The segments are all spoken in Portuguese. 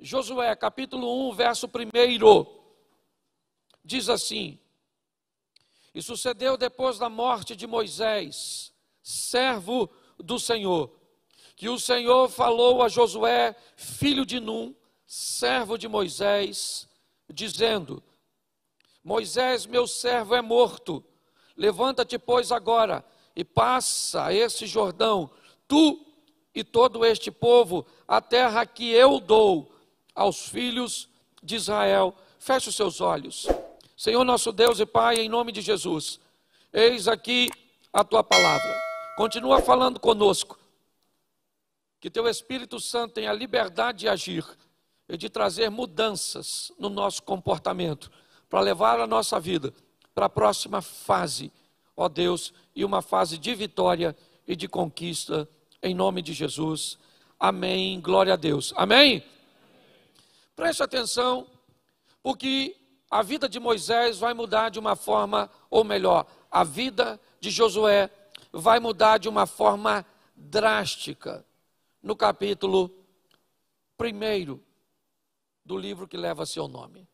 Josué, capítulo 1, verso 1, diz assim: E sucedeu depois da morte de Moisés, servo do Senhor, que o Senhor falou a Josué, filho de Num, servo de Moisés, dizendo: Moisés, meu servo, é morto. Levanta-te, pois, agora e passa esse Jordão, tu e todo este povo, a terra que eu dou aos filhos de Israel. Feche os seus olhos. Senhor nosso Deus e Pai, em nome de Jesus, eis aqui a tua palavra. Continua falando conosco. Que teu Espírito Santo tenha liberdade de agir e de trazer mudanças no nosso comportamento, para levar a nossa vida para a próxima fase, ó Deus, e uma fase de vitória e de conquista, em nome de Jesus. Amém. Glória a Deus. Amém. Preste atenção, porque a vida de Moisés vai mudar de uma forma, ou melhor, a vida de Josué vai mudar de uma forma drástica. No capítulo 1 do livro que leva seu nome.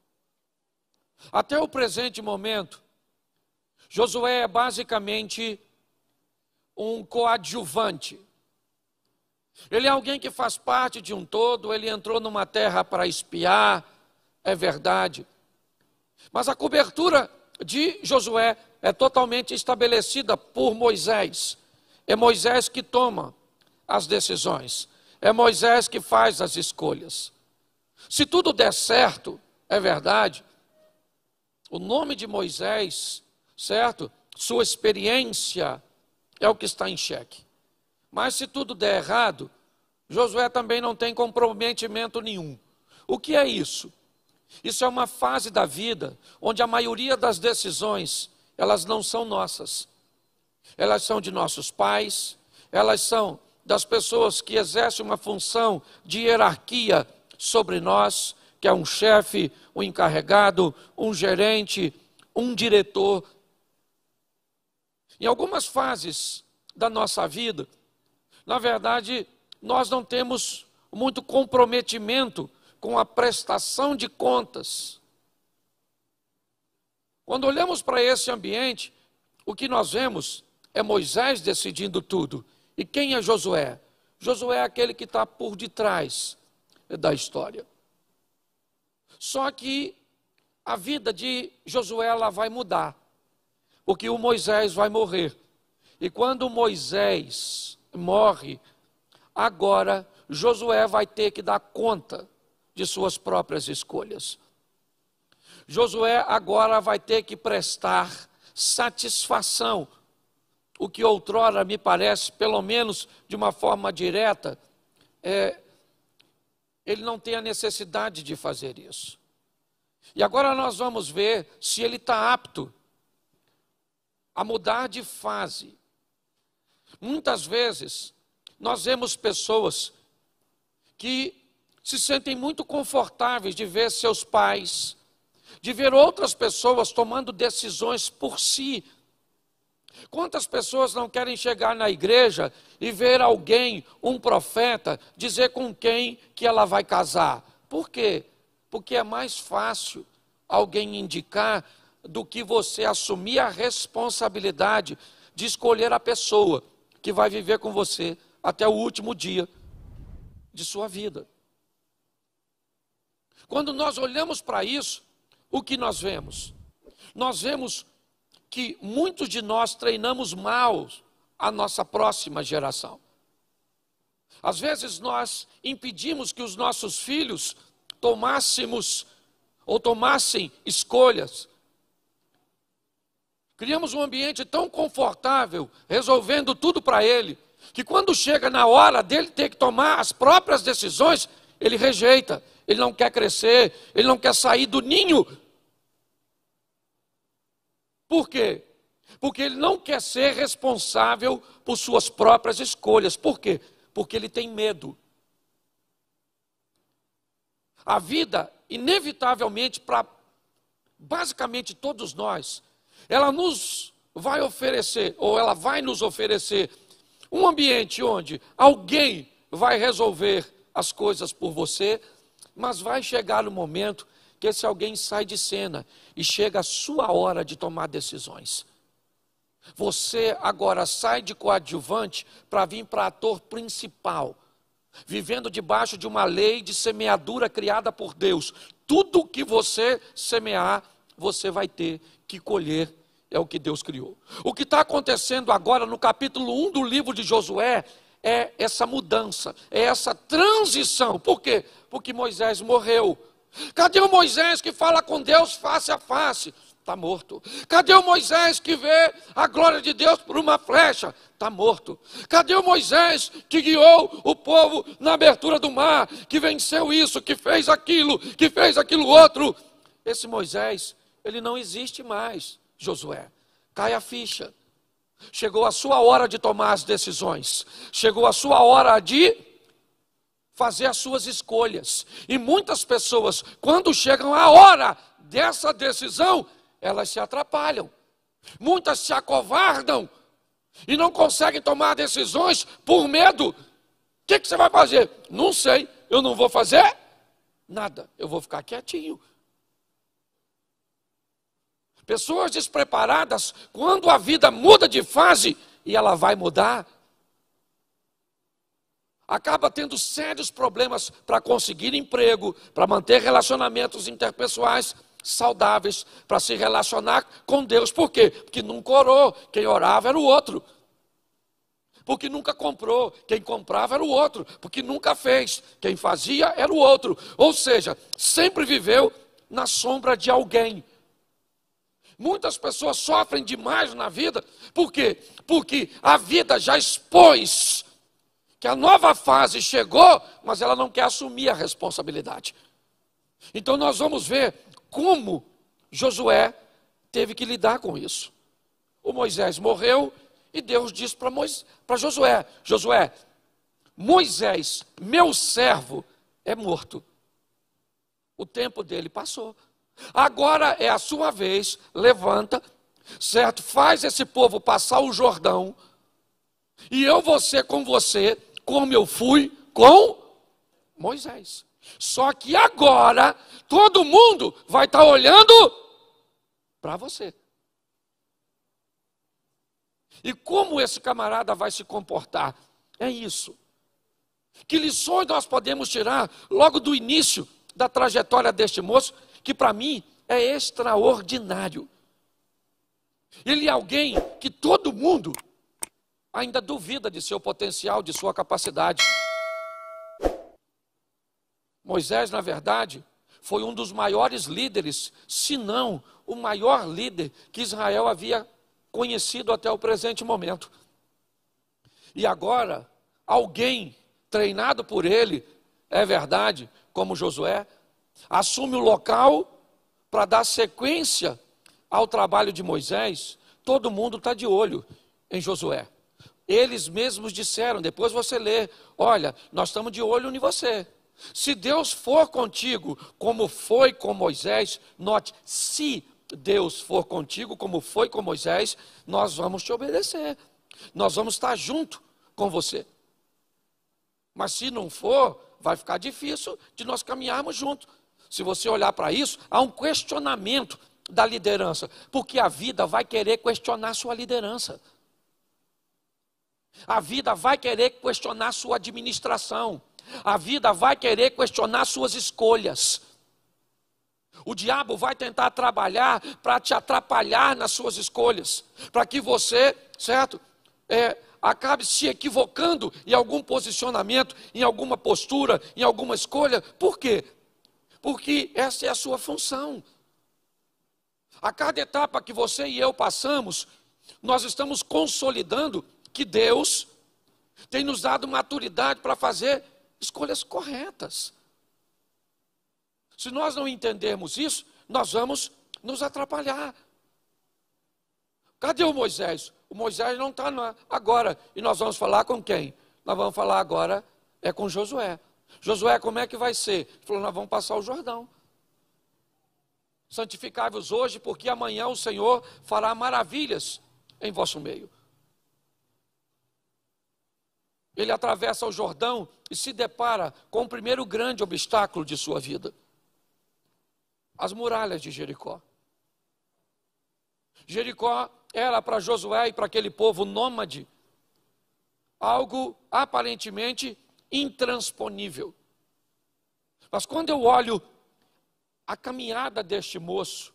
Até o presente momento, Josué é basicamente um coadjuvante. Ele é alguém que faz parte de um todo, ele entrou numa terra para espiar, é verdade. Mas a cobertura de Josué é totalmente estabelecida por Moisés. É Moisés que toma as decisões, é Moisés que faz as escolhas. Se tudo der certo, é verdade, o nome de Moisés, certo? Sua experiência é o que está em xeque. Mas se tudo der errado, Josué também não tem comprometimento nenhum. O que é isso? Isso é uma fase da vida onde a maioria das decisões, elas não são nossas. Elas são de nossos pais, elas são das pessoas que exercem uma função de hierarquia sobre nós, que é um chefe, um encarregado, um gerente, um diretor. Em algumas fases da nossa vida, na verdade, nós não temos muito comprometimento com a prestação de contas. Quando olhamos para esse ambiente, o que nós vemos é Moisés decidindo tudo. E quem é Josué? Josué é aquele que está por detrás da história. Só que a vida de Josué ela vai mudar, porque o Moisés vai morrer. E quando Moisés morre. Agora, Josué vai ter que dar conta de suas próprias escolhas. Josué agora vai ter que prestar satisfação, o que outrora me parece, pelo menos de uma forma direta, é, ele não tem a necessidade de fazer isso. E agora nós vamos ver se ele está apto a mudar de fase Muitas vezes nós vemos pessoas que se sentem muito confortáveis de ver seus pais, de ver outras pessoas tomando decisões por si. Quantas pessoas não querem chegar na igreja e ver alguém, um profeta, dizer com quem que ela vai casar? Por quê? Porque é mais fácil alguém indicar do que você assumir a responsabilidade de escolher a pessoa que vai viver com você até o último dia de sua vida. Quando nós olhamos para isso, o que nós vemos? Nós vemos que muitos de nós treinamos mal a nossa próxima geração. Às vezes nós impedimos que os nossos filhos tomássemos ou tomassem escolhas Criamos um ambiente tão confortável, resolvendo tudo para ele, que quando chega na hora dele ter que tomar as próprias decisões, ele rejeita, ele não quer crescer, ele não quer sair do ninho. Por quê? Porque ele não quer ser responsável por suas próprias escolhas. Por quê? Porque ele tem medo. A vida, inevitavelmente, para basicamente todos nós, ela nos vai oferecer, ou ela vai nos oferecer, um ambiente onde alguém vai resolver as coisas por você, mas vai chegar o momento que esse alguém sai de cena e chega a sua hora de tomar decisões. Você agora sai de coadjuvante para vir para ator principal, vivendo debaixo de uma lei de semeadura criada por Deus. Tudo que você semear, você vai ter que colher é o que Deus criou. O que está acontecendo agora no capítulo 1 do livro de Josué é essa mudança, é essa transição. Por quê? Porque Moisés morreu. Cadê o Moisés que fala com Deus face a face? Está morto. Cadê o Moisés que vê a glória de Deus por uma flecha? Está morto. Cadê o Moisés que guiou o povo na abertura do mar, que venceu isso, que fez aquilo, que fez aquilo outro? Esse Moisés ele não existe mais, Josué. Cai a ficha. Chegou a sua hora de tomar as decisões. Chegou a sua hora de fazer as suas escolhas. E muitas pessoas, quando chegam a hora dessa decisão, elas se atrapalham. Muitas se acovardam e não conseguem tomar decisões por medo. O que, que você vai fazer? Não sei, eu não vou fazer nada, eu vou ficar quietinho. Pessoas despreparadas, quando a vida muda de fase, e ela vai mudar, acaba tendo sérios problemas para conseguir emprego, para manter relacionamentos interpessoais saudáveis, para se relacionar com Deus. Por quê? Porque nunca orou, quem orava era o outro. Porque nunca comprou, quem comprava era o outro. Porque nunca fez, quem fazia era o outro. Ou seja, sempre viveu na sombra de alguém. Muitas pessoas sofrem demais na vida, por quê? Porque a vida já expôs que a nova fase chegou, mas ela não quer assumir a responsabilidade. Então nós vamos ver como Josué teve que lidar com isso. O Moisés morreu e Deus disse para para Josué: Josué, Moisés, meu servo, é morto. O tempo dele passou. Agora é a sua vez, levanta, certo? Faz esse povo passar o Jordão, e eu vou ser com você, como eu fui com Moisés. Só que agora todo mundo vai estar tá olhando para você. E como esse camarada vai se comportar? É isso. Que lições nós podemos tirar logo do início da trajetória deste moço que para mim é extraordinário. Ele é alguém que todo mundo ainda duvida de seu potencial, de sua capacidade. Moisés, na verdade, foi um dos maiores líderes, se não o maior líder que Israel havia conhecido até o presente momento. E agora, alguém treinado por ele, é verdade, como Josué, assume o local para dar sequência ao trabalho de Moisés, todo mundo está de olho em Josué. Eles mesmos disseram, depois você lê: Olha, nós estamos de olho em você. Se Deus for contigo, como foi com Moisés, note, se Deus for contigo, como foi com Moisés, nós vamos te obedecer, nós vamos estar junto com você. Mas se não for, vai ficar difícil de nós caminharmos juntos. Se você olhar para isso, há um questionamento da liderança, porque a vida vai querer questionar sua liderança. A vida vai querer questionar sua administração. A vida vai querer questionar suas escolhas. O diabo vai tentar trabalhar para te atrapalhar nas suas escolhas, para que você, certo, é, acabe se equivocando em algum posicionamento, em alguma postura, em alguma escolha. Por quê? porque essa é a sua função. A cada etapa que você e eu passamos, nós estamos consolidando que Deus tem nos dado maturidade para fazer escolhas corretas. Se nós não entendermos isso, nós vamos nos atrapalhar. Cadê o Moisés? O Moisés não está agora. E nós vamos falar com quem? Nós vamos falar agora é com Josué. Josué, como é que vai ser? Ele falou: Nós vamos passar o Jordão. Santificai-vos hoje, porque amanhã o Senhor fará maravilhas em vosso meio. Ele atravessa o Jordão e se depara com o primeiro grande obstáculo de sua vida: as muralhas de Jericó. Jericó era para Josué e para aquele povo nômade algo aparentemente intransponível. Mas quando eu olho a caminhada deste moço,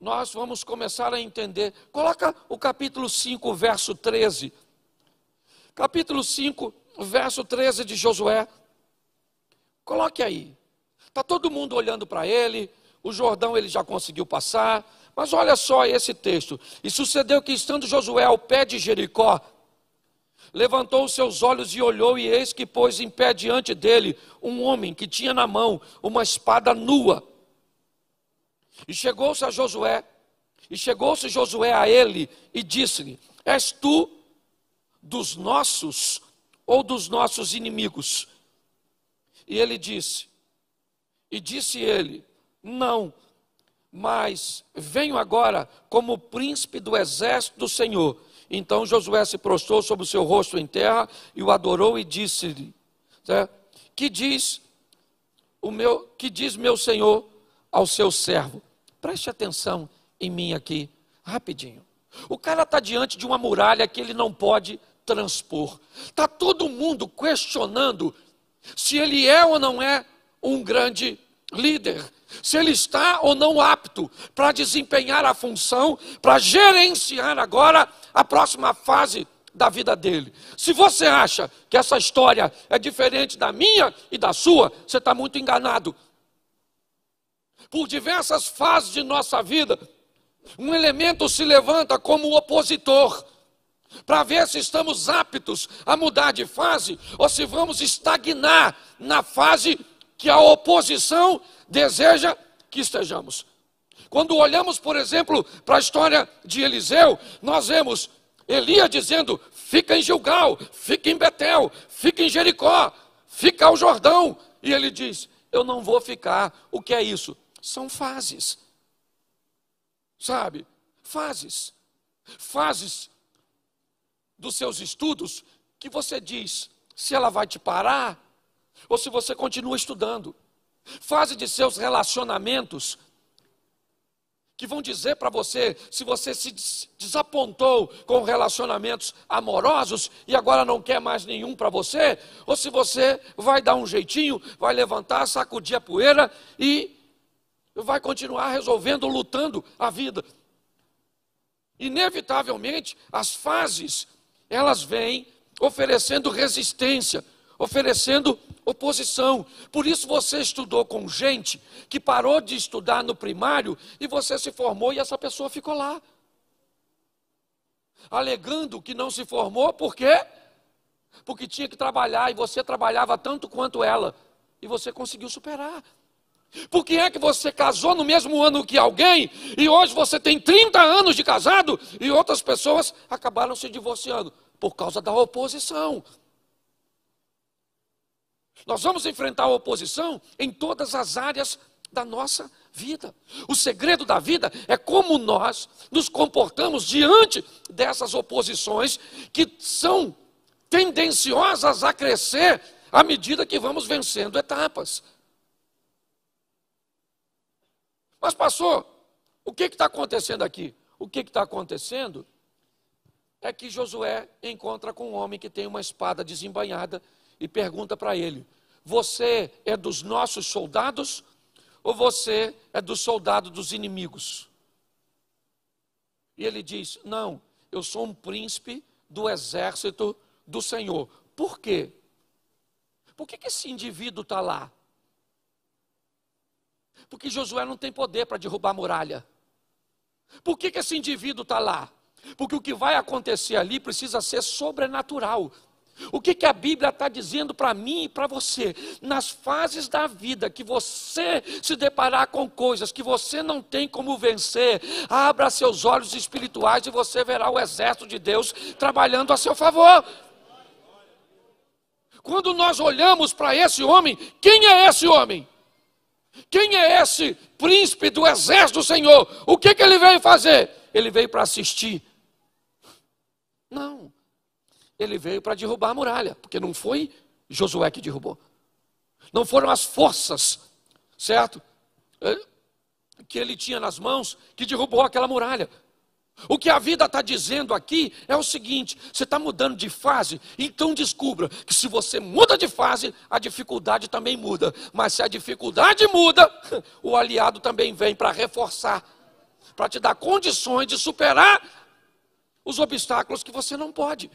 nós vamos começar a entender. Coloca o capítulo 5, verso 13. Capítulo 5, verso 13 de Josué. Coloque aí. Está todo mundo olhando para ele, o Jordão ele já conseguiu passar. Mas olha só esse texto. E sucedeu que, estando Josué ao pé de Jericó, levantou os seus olhos e olhou, e eis que pôs em pé diante dele um homem que tinha na mão uma espada nua. E chegou-se a Josué, e chegou-se Josué a ele e disse-lhe: És tu dos nossos ou dos nossos inimigos? E ele disse: E disse ele: Não, mas venho agora como príncipe do exército do Senhor então Josué se prostrou sobre o seu rosto em terra e o adorou e disse-lhe: Que diz o meu, que diz meu senhor ao seu servo? Preste atenção em mim aqui, rapidinho. O cara está diante de uma muralha que ele não pode transpor. Está todo mundo questionando se ele é ou não é um grande líder se ele está ou não apto para desempenhar a função, para gerenciar agora a próxima fase da vida dele. Se você acha que essa história é diferente da minha e da sua, você está muito enganado. Por diversas fases de nossa vida, um elemento se levanta como opositor para ver se estamos aptos a mudar de fase ou se vamos estagnar na fase que a oposição deseja que estejamos. Quando olhamos, por exemplo, para a história de Eliseu, nós vemos Elia dizendo: fica em Gilgal, fica em Betel, fica em Jericó, fica ao Jordão. E ele diz: eu não vou ficar. O que é isso? São fases. Sabe? Fases. Fases dos seus estudos que você diz se ela vai te parar ou se você continua estudando. Fase de seus relacionamentos que vão dizer para você se você se desapontou com relacionamentos amorosos e agora não quer mais nenhum para você, ou se você vai dar um jeitinho, vai levantar, sacudir a poeira e vai continuar resolvendo, lutando a vida. Inevitavelmente, as fases, elas vêm oferecendo resistência, oferecendo oposição. Por isso você estudou com gente que parou de estudar no primário e você se formou e essa pessoa ficou lá. Alegando que não se formou, por quê? Porque tinha que trabalhar e você trabalhava tanto quanto ela e você conseguiu superar. Por que é que você casou no mesmo ano que alguém e hoje você tem 30 anos de casado e outras pessoas acabaram se divorciando? Por causa da oposição. Nós vamos enfrentar a oposição em todas as áreas da nossa vida. O segredo da vida é como nós nos comportamos diante dessas oposições que são tendenciosas a crescer à medida que vamos vencendo etapas. Mas, pastor, o que está acontecendo aqui? O que está acontecendo é que Josué encontra com um homem que tem uma espada desembanhada e pergunta para ele: Você é dos nossos soldados ou você é do soldado dos inimigos? E ele diz: Não, eu sou um príncipe do exército do Senhor. Por quê? Por que, que esse indivíduo está lá? Porque Josué não tem poder para derrubar a muralha. Por que, que esse indivíduo está lá? Porque o que vai acontecer ali precisa ser sobrenatural. O que, que a Bíblia está dizendo para mim e para você? Nas fases da vida que você se deparar com coisas que você não tem como vencer, abra seus olhos espirituais e você verá o exército de Deus trabalhando a seu favor. Quando nós olhamos para esse homem, quem é esse homem? Quem é esse príncipe do exército do Senhor? O que, que ele veio fazer? Ele veio para assistir. Não ele veio para derrubar a muralha, porque não foi Josué que derrubou. Não foram as forças, certo? É, que ele tinha nas mãos que derrubou aquela muralha. O que a vida está dizendo aqui é o seguinte: você está mudando de fase, então descubra que se você muda de fase, a dificuldade também muda. Mas se a dificuldade muda, o aliado também vem para reforçar, para te dar condições de superar os obstáculos que você não pode.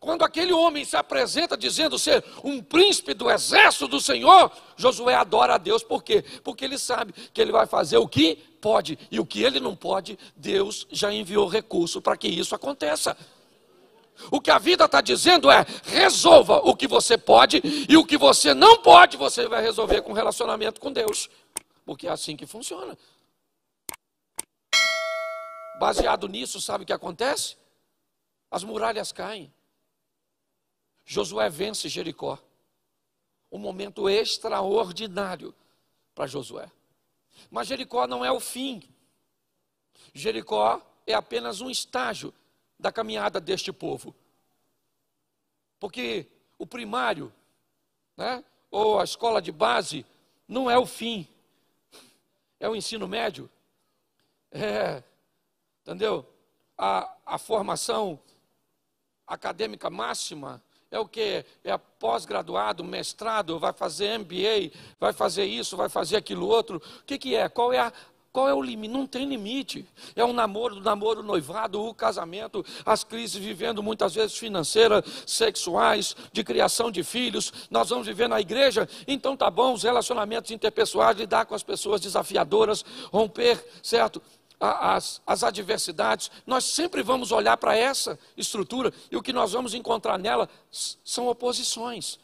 Quando aquele homem se apresenta dizendo ser um príncipe do exército do Senhor, Josué adora a Deus, por quê? Porque ele sabe que ele vai fazer o que pode e o que ele não pode, Deus já enviou recurso para que isso aconteça. O que a vida está dizendo é: resolva o que você pode e o que você não pode, você vai resolver com relacionamento com Deus. Porque é assim que funciona. Baseado nisso, sabe o que acontece? As muralhas caem. Josué vence Jericó. Um momento extraordinário para Josué. Mas Jericó não é o fim. Jericó é apenas um estágio da caminhada deste povo. Porque o primário, né, ou a escola de base, não é o fim. É o ensino médio. É, entendeu? A, a formação acadêmica máxima é o que? É pós-graduado, mestrado, vai fazer MBA, vai fazer isso, vai fazer aquilo outro. O que, que é? Qual é a, qual é o limite? Não tem limite. É um namoro, o namoro, o noivado, o casamento, as crises vivendo muitas vezes financeiras, sexuais, de criação de filhos. Nós vamos viver na igreja, então tá bom, os relacionamentos interpessoais, lidar com as pessoas desafiadoras, romper, certo? as, as adversidades, nós sempre vamos olhar para essa estrutura e o que nós vamos encontrar nela são oposições.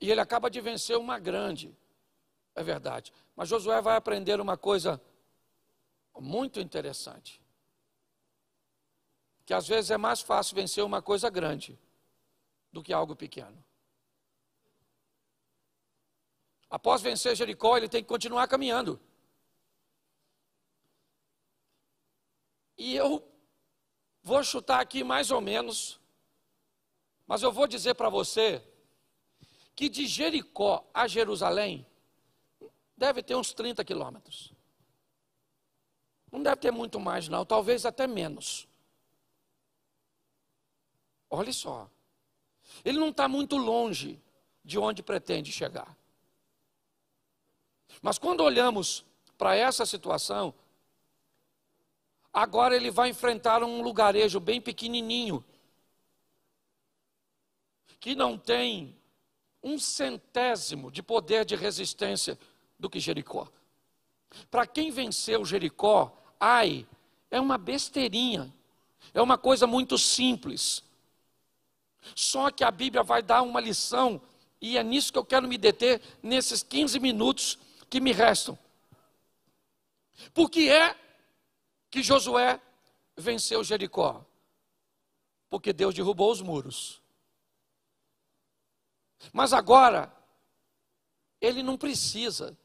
E ele acaba de vencer uma grande, é verdade. Mas Josué vai aprender uma coisa muito interessante: que às vezes é mais fácil vencer uma coisa grande do que algo pequeno. Após vencer Jericó, ele tem que continuar caminhando. E eu vou chutar aqui mais ou menos, mas eu vou dizer para você que de Jericó a Jerusalém deve ter uns 30 quilômetros. Não deve ter muito mais, não, talvez até menos. Olha só. Ele não está muito longe de onde pretende chegar. Mas quando olhamos para essa situação, Agora ele vai enfrentar um lugarejo bem pequenininho, que não tem um centésimo de poder de resistência do que Jericó. Para quem venceu Jericó, ai, é uma besteirinha, é uma coisa muito simples. Só que a Bíblia vai dar uma lição, e é nisso que eu quero me deter nesses 15 minutos que me restam. Porque é que Josué venceu Jericó? Porque Deus derrubou os muros. Mas agora, ele não precisa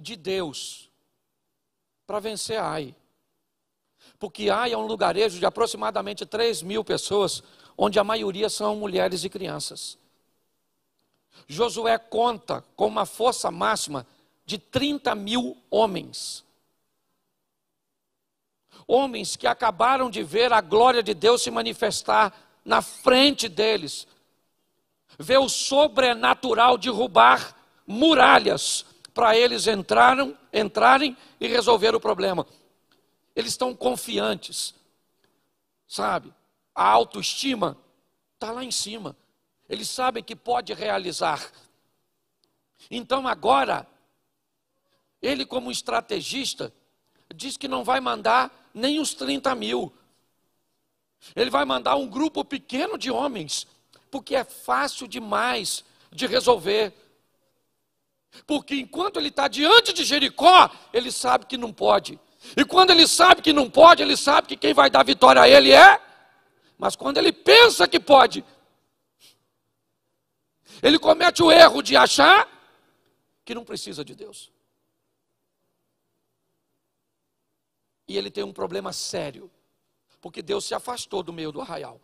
de Deus para vencer Ai. Porque Ai é um lugarejo de aproximadamente 3 mil pessoas, onde a maioria são mulheres e crianças. Josué conta com uma força máxima de 30 mil homens homens que acabaram de ver a glória de Deus se manifestar na frente deles, ver o sobrenatural derrubar muralhas para eles entraram, entrarem e resolver o problema. Eles estão confiantes, sabe? A autoestima está lá em cima. Eles sabem que pode realizar. Então agora, ele como estrategista diz que não vai mandar nem os 30 mil. Ele vai mandar um grupo pequeno de homens, porque é fácil demais de resolver. Porque enquanto ele está diante de Jericó, ele sabe que não pode. E quando ele sabe que não pode, ele sabe que quem vai dar vitória a ele é. Mas quando ele pensa que pode, ele comete o erro de achar que não precisa de Deus. e ele tem um problema sério, porque Deus se afastou do meio do arraial.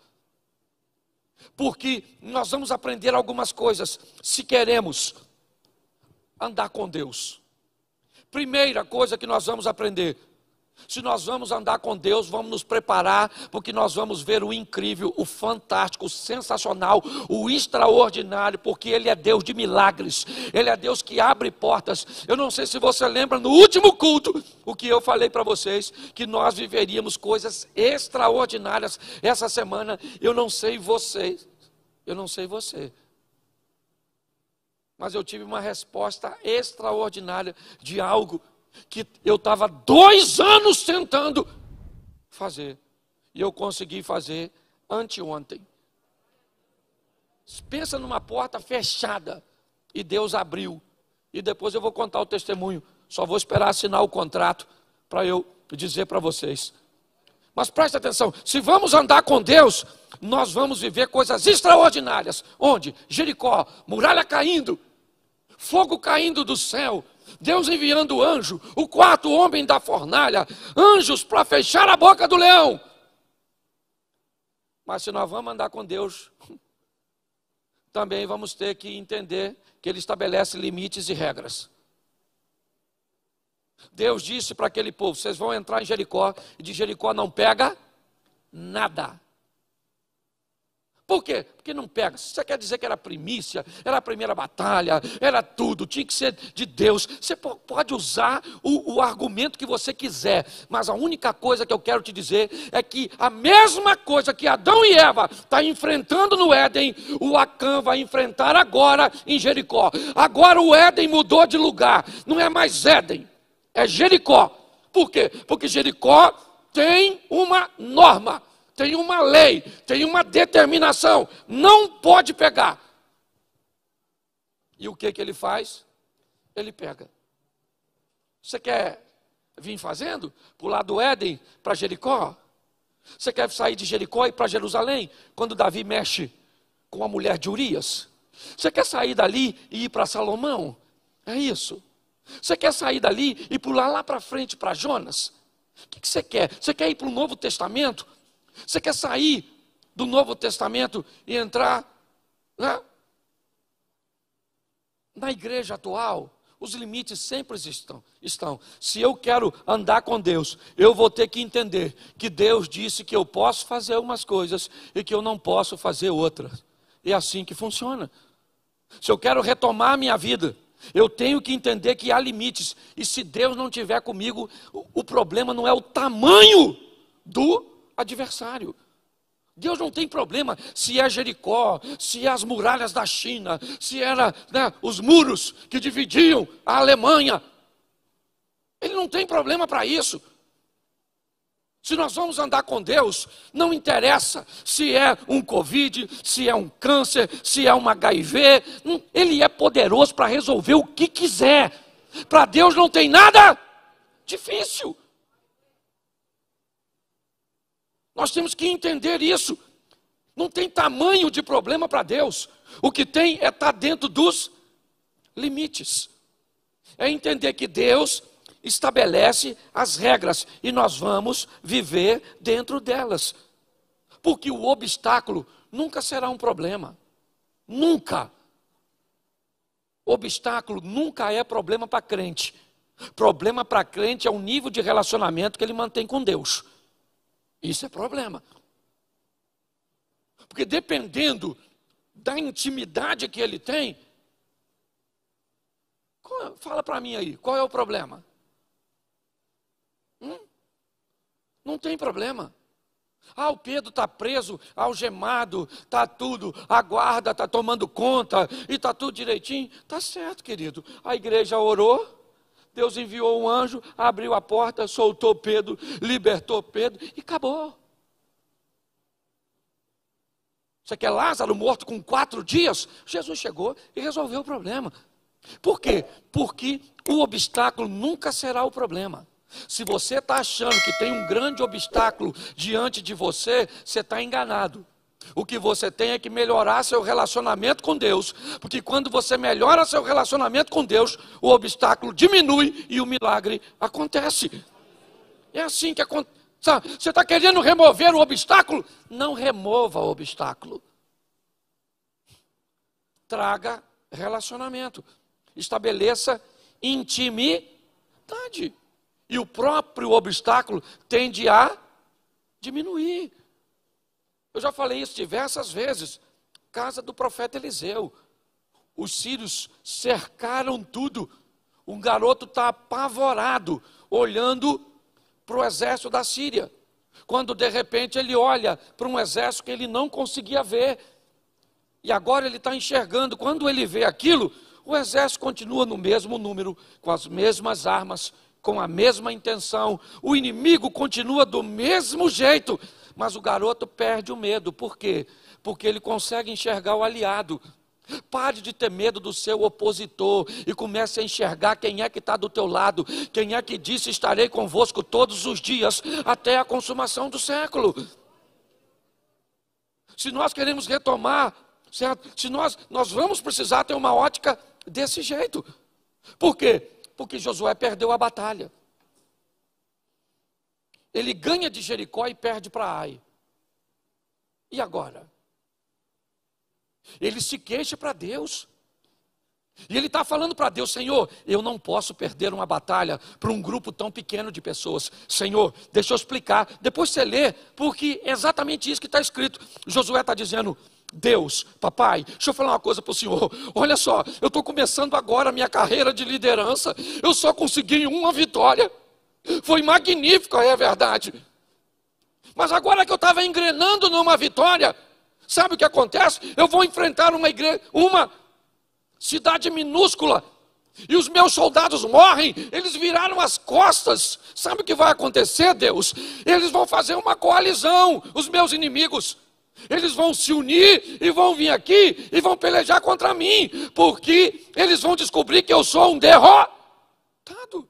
Porque nós vamos aprender algumas coisas se queremos andar com Deus. Primeira coisa que nós vamos aprender: se nós vamos andar com Deus, vamos nos preparar, porque nós vamos ver o incrível, o fantástico, o sensacional, o extraordinário, porque Ele é Deus de milagres, Ele é Deus que abre portas. Eu não sei se você lembra no último culto o que eu falei para vocês, que nós viveríamos coisas extraordinárias essa semana. Eu não sei vocês, eu não sei você, mas eu tive uma resposta extraordinária de algo que eu estava dois anos tentando fazer. E eu consegui fazer anteontem. Pensa numa porta fechada e Deus abriu. E depois eu vou contar o testemunho. Só vou esperar assinar o contrato para eu dizer para vocês. Mas preste atenção: se vamos andar com Deus, nós vamos viver coisas extraordinárias. Onde? Jericó, muralha caindo, fogo caindo do céu, Deus enviando o anjo, o quarto homem da fornalha, anjos para fechar a boca do leão. Mas se nós vamos andar com Deus, também vamos ter que entender que Ele estabelece limites e regras. Deus disse para aquele povo: vocês vão entrar em Jericó, e de Jericó não pega nada. Por quê? Porque não pega. Você quer dizer que era a primícia, era a primeira batalha, era tudo, tinha que ser de Deus. Você pode usar o, o argumento que você quiser, mas a única coisa que eu quero te dizer é que a mesma coisa que Adão e Eva estão tá enfrentando no Éden, o Acã vai enfrentar agora em Jericó. Agora o Éden mudou de lugar, não é mais Éden, é Jericó. Por quê? Porque Jericó tem uma norma tem uma lei, tem uma determinação, não pode pegar. E o que, que ele faz? Ele pega. Você quer vir fazendo? Pular do Éden para Jericó? Você quer sair de Jericó e para Jerusalém? Quando Davi mexe com a mulher de Urias? Você quer sair dali e ir para Salomão? É isso. Você quer sair dali e pular lá para frente para Jonas? O que, que, você quer? Você quer ir para o Novo Testamento? Você quer sair do Novo Testamento e entrar né? na igreja atual? Os limites sempre estão, estão. Se eu quero andar com Deus, eu vou ter que entender que Deus disse que eu posso fazer umas coisas e que eu não posso fazer outras. É assim que funciona. Se eu quero retomar a minha vida, eu tenho que entender que há limites. E se Deus não tiver comigo, o, o problema não é o tamanho do adversário. Deus não tem problema se é Jericó, se é as muralhas da China, se era né, os muros que dividiam a Alemanha. Ele não tem problema para isso. Se nós vamos andar com Deus, não interessa se é um Covid, se é um câncer, se é um HIV, Ele é poderoso para resolver o que quiser. Para Deus não tem nada difícil. Nós temos que entender isso. Não tem tamanho de problema para Deus. O que tem é estar tá dentro dos limites. É entender que Deus estabelece as regras e nós vamos viver dentro delas. Porque o obstáculo nunca será um problema. Nunca. Obstáculo nunca é problema para crente. Problema para crente é o nível de relacionamento que ele mantém com Deus. Isso é problema. Porque dependendo da intimidade que ele tem, qual, fala para mim aí, qual é o problema? Hum? Não tem problema. Ah, o Pedro está preso, algemado, está tudo, a guarda está tomando conta e está tudo direitinho. Está certo, querido. A igreja orou, Deus enviou um anjo, abriu a porta, soltou Pedro, libertou Pedro e acabou. Você quer Lázaro morto com quatro dias? Jesus chegou e resolveu o problema. Por quê? Porque o obstáculo nunca será o problema. Se você está achando que tem um grande obstáculo diante de você, você está enganado. O que você tem é que melhorar seu relacionamento com Deus, porque quando você melhora seu relacionamento com Deus, o obstáculo diminui e o milagre acontece. É assim que acontece. Você está querendo remover o obstáculo? Não remova o obstáculo. Traga relacionamento. Estabeleça intimidade. E o próprio obstáculo tende a diminuir. Eu já falei isso diversas vezes. Casa do profeta Eliseu. Os sírios cercaram tudo. Um garoto está apavorado, olhando para o exército da Síria. Quando de repente ele olha para um exército que ele não conseguia ver. E agora ele está enxergando. Quando ele vê aquilo, o exército continua no mesmo número, com as mesmas armas, com a mesma intenção. O inimigo continua do mesmo jeito. Mas o garoto perde o medo, por quê? Porque ele consegue enxergar o aliado. Pare de ter medo do seu opositor e comece a enxergar quem é que está do teu lado, quem é que disse estarei convosco todos os dias até a consumação do século. Se nós queremos retomar, certo? Se nós nós vamos precisar ter uma ótica desse jeito. Por quê? Porque Josué perdeu a batalha. Ele ganha de Jericó e perde para Ai. E agora? Ele se queixa para Deus. E ele está falando para Deus: Senhor, eu não posso perder uma batalha para um grupo tão pequeno de pessoas. Senhor, deixa eu explicar. Depois você lê, porque é exatamente isso que está escrito. Josué está dizendo. Deus, papai, deixa eu falar uma coisa para o senhor. Olha só, eu estou começando agora a minha carreira de liderança. Eu só consegui uma vitória. Foi magnífico, é verdade. Mas agora que eu estava engrenando numa vitória, sabe o que acontece? Eu vou enfrentar uma, uma cidade minúscula e os meus soldados morrem, eles viraram as costas. Sabe o que vai acontecer, Deus? Eles vão fazer uma coalizão, os meus inimigos. Eles vão se unir e vão vir aqui e vão pelejar contra mim, porque eles vão descobrir que eu sou um derrotado.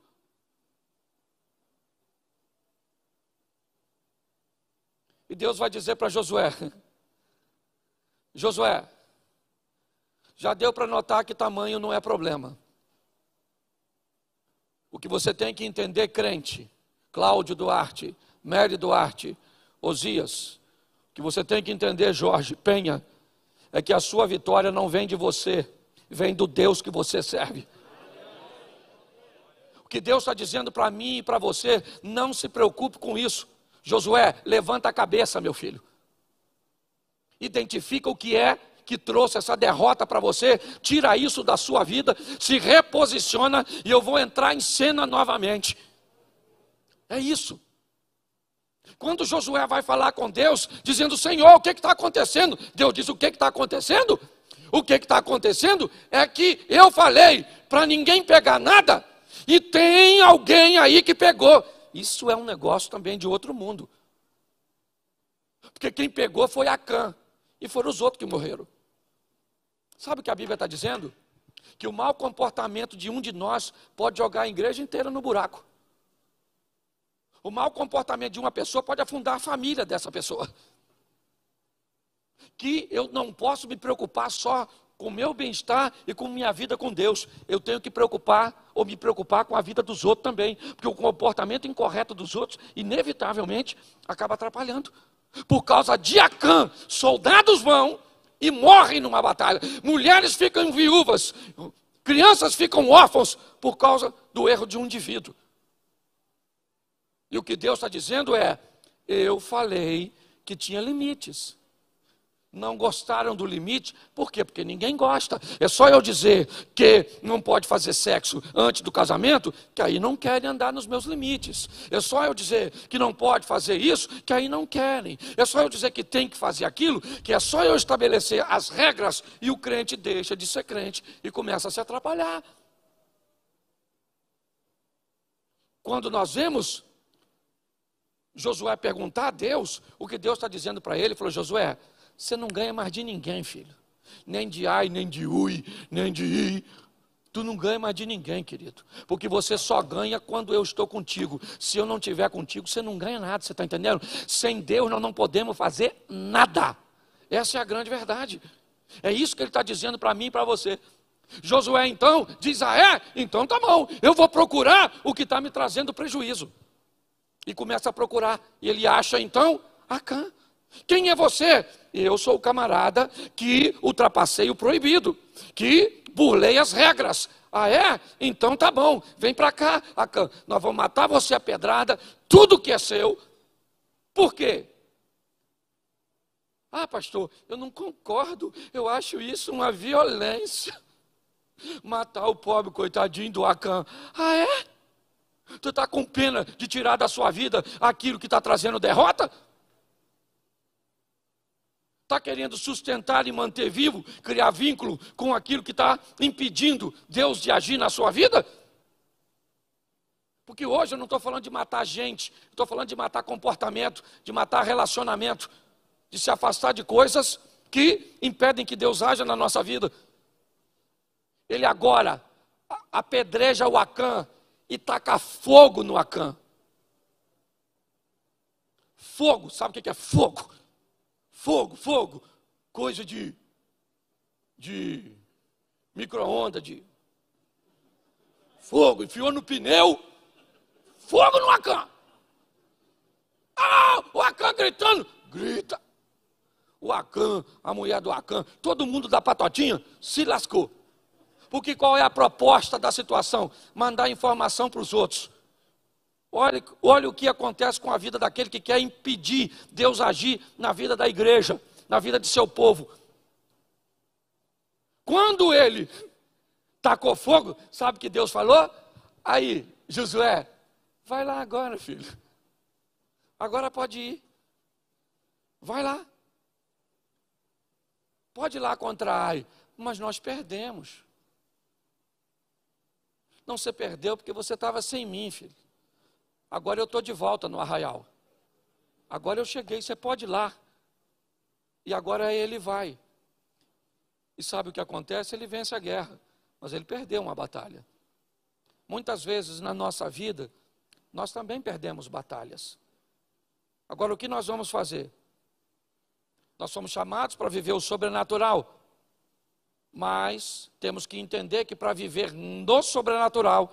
Deus vai dizer para Josué: Josué, já deu para notar que tamanho não é problema. O que você tem que entender, crente, Cláudio Duarte, Mary Duarte, Osias, o que você tem que entender, Jorge Penha, é que a sua vitória não vem de você, vem do Deus que você serve. O que Deus está dizendo para mim e para você, não se preocupe com isso. Josué, levanta a cabeça, meu filho. Identifica o que é que trouxe essa derrota para você, tira isso da sua vida, se reposiciona e eu vou entrar em cena novamente. É isso. Quando Josué vai falar com Deus, dizendo: Senhor, o que está acontecendo? Deus diz: O que está acontecendo? O que está acontecendo é que eu falei para ninguém pegar nada, e tem alguém aí que pegou isso é um negócio também de outro mundo. Porque quem pegou foi Acã, e foram os outros que morreram. Sabe o que a Bíblia está dizendo? Que o mau comportamento de um de nós pode jogar a igreja inteira no buraco. O mau comportamento de uma pessoa pode afundar a família dessa pessoa. Que eu não posso me preocupar só com o meu bem-estar e com minha vida com Deus. Eu tenho que preocupar ou me preocupar com a vida dos outros também, porque o comportamento incorreto dos outros, inevitavelmente, acaba atrapalhando. Por causa de Acã, soldados vão e morrem numa batalha, mulheres ficam viúvas, crianças ficam órfãos por causa do erro de um indivíduo. E o que Deus está dizendo é: eu falei que tinha limites não gostaram do limite, por quê? Porque ninguém gosta. É só eu dizer que não pode fazer sexo antes do casamento, que aí não querem andar nos meus limites. É só eu dizer que não pode fazer isso, que aí não querem. É só eu dizer que tem que fazer aquilo, que é só eu estabelecer as regras e o crente deixa de ser crente e começa a se atrapalhar. Quando nós vemos Josué perguntar a Deus o que Deus está dizendo para ele, ele falou: Josué, você não ganha mais de ninguém, filho. Nem de ai, nem de ui, nem de i. Tu não ganha mais de ninguém, querido. Porque você só ganha quando eu estou contigo. Se eu não estiver contigo, você não ganha nada. Você está entendendo? Sem Deus nós não podemos fazer nada. Essa é a grande verdade. É isso que ele está dizendo para mim e para você. Josué então diz: Ah, é? Então tá bom, eu vou procurar o que está me trazendo prejuízo. E começa a procurar. E ele acha então Acã. Quem é você? eu sou o camarada que ultrapassei o proibido, que burlei as regras. Ah, é? Então tá bom, vem para cá, Acã. Nós vamos matar você a pedrada, tudo que é seu. Por quê? Ah, pastor, eu não concordo, eu acho isso uma violência. Matar o pobre coitadinho do Acã. Ah, é? Tu está com pena de tirar da sua vida aquilo que está trazendo derrota? está querendo sustentar e manter vivo, criar vínculo com aquilo que está impedindo Deus de agir na sua vida? Porque hoje eu não estou falando de matar gente, estou falando de matar comportamento, de matar relacionamento, de se afastar de coisas que impedem que Deus haja na nossa vida. Ele agora apedreja o Acã e taca fogo no Acã. Fogo, sabe o que é fogo? fogo, fogo, coisa de, de micro-ondas, de fogo, enfiou no pneu, fogo no Acan. Ah, o Acan gritando, grita. O Acan, a mulher do Acan, todo mundo da patotinha se lascou. Porque qual é a proposta da situação? Mandar informação para os outros. Olha, olha o que acontece com a vida daquele que quer impedir Deus agir na vida da igreja, na vida de seu povo. Quando ele tacou fogo, sabe o que Deus falou? Aí, Josué, vai lá agora, filho. Agora pode ir. Vai lá. Pode ir lá contra Ai, mas nós perdemos. Não, se perdeu porque você estava sem mim, filho. Agora eu estou de volta no arraial. Agora eu cheguei, você pode ir lá. E agora ele vai. E sabe o que acontece? Ele vence a guerra, mas ele perdeu uma batalha. Muitas vezes na nossa vida, nós também perdemos batalhas. Agora, o que nós vamos fazer? Nós somos chamados para viver o sobrenatural, mas temos que entender que para viver no sobrenatural,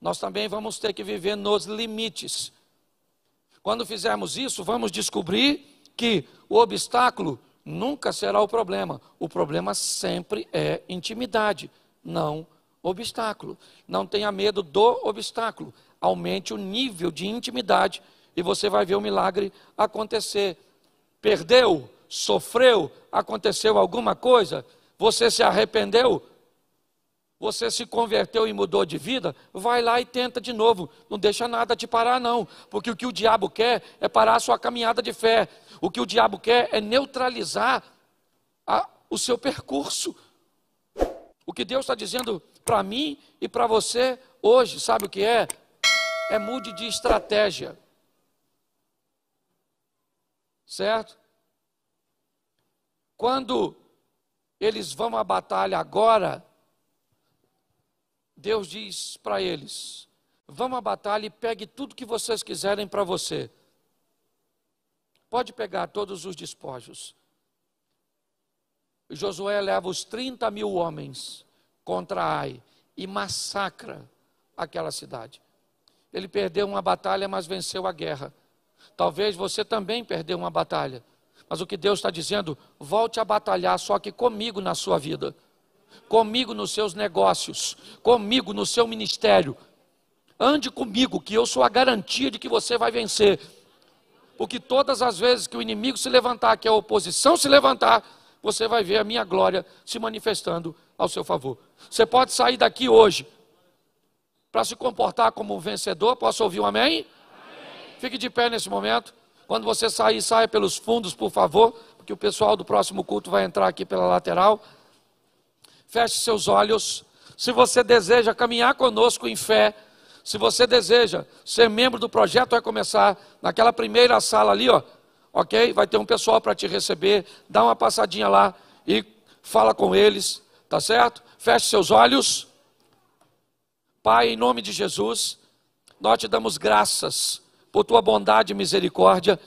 nós também vamos ter que viver nos limites. Quando fizermos isso, vamos descobrir que o obstáculo nunca será o problema. O problema sempre é intimidade, não obstáculo. Não tenha medo do obstáculo. Aumente o nível de intimidade e você vai ver o milagre acontecer. Perdeu, sofreu, aconteceu alguma coisa, você se arrependeu, você se converteu e mudou de vida, vai lá e tenta de novo. Não deixa nada te parar, não. Porque o que o diabo quer é parar a sua caminhada de fé. O que o diabo quer é neutralizar a, o seu percurso. O que Deus está dizendo para mim e para você hoje, sabe o que é? É mude de estratégia. Certo? Quando eles vão à batalha agora, Deus diz para eles: vão à batalha e pegue tudo que vocês quiserem para você. Pode pegar todos os despojos. Josué leva os 30 mil homens contra Ai e massacra aquela cidade. Ele perdeu uma batalha, mas venceu a guerra. Talvez você também perdeu uma batalha. Mas o que Deus está dizendo, volte a batalhar, só que comigo na sua vida comigo nos seus negócios, comigo no seu ministério. Ande comigo, que eu sou a garantia de que você vai vencer. Porque todas as vezes que o inimigo se levantar, que a oposição se levantar, você vai ver a minha glória se manifestando ao seu favor. Você pode sair daqui hoje para se comportar como um vencedor. Posso ouvir um amém? amém? Fique de pé nesse momento. Quando você sair, saia pelos fundos, por favor, porque o pessoal do próximo culto vai entrar aqui pela lateral feche seus olhos. Se você deseja caminhar conosco em fé, se você deseja ser membro do projeto, vai começar naquela primeira sala ali, ó, ok? Vai ter um pessoal para te receber. Dá uma passadinha lá e fala com eles, tá certo? Feche seus olhos. Pai, em nome de Jesus, nós te damos graças por tua bondade e misericórdia.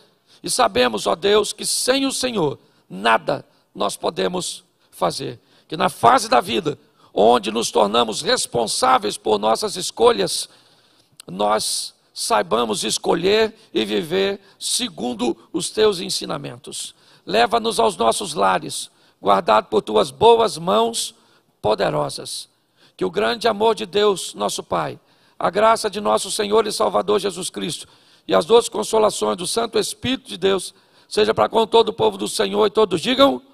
E sabemos, ó Deus, que sem o Senhor nada nós podemos fazer que na fase da vida onde nos tornamos responsáveis por nossas escolhas, nós saibamos escolher e viver segundo os teus ensinamentos. Leva-nos aos nossos lares, guardado por tuas boas mãos poderosas. Que o grande amor de Deus, nosso Pai, a graça de nosso Senhor e Salvador Jesus Cristo e as duas consolações do Santo Espírito de Deus seja para com todo o povo do Senhor e todos digam.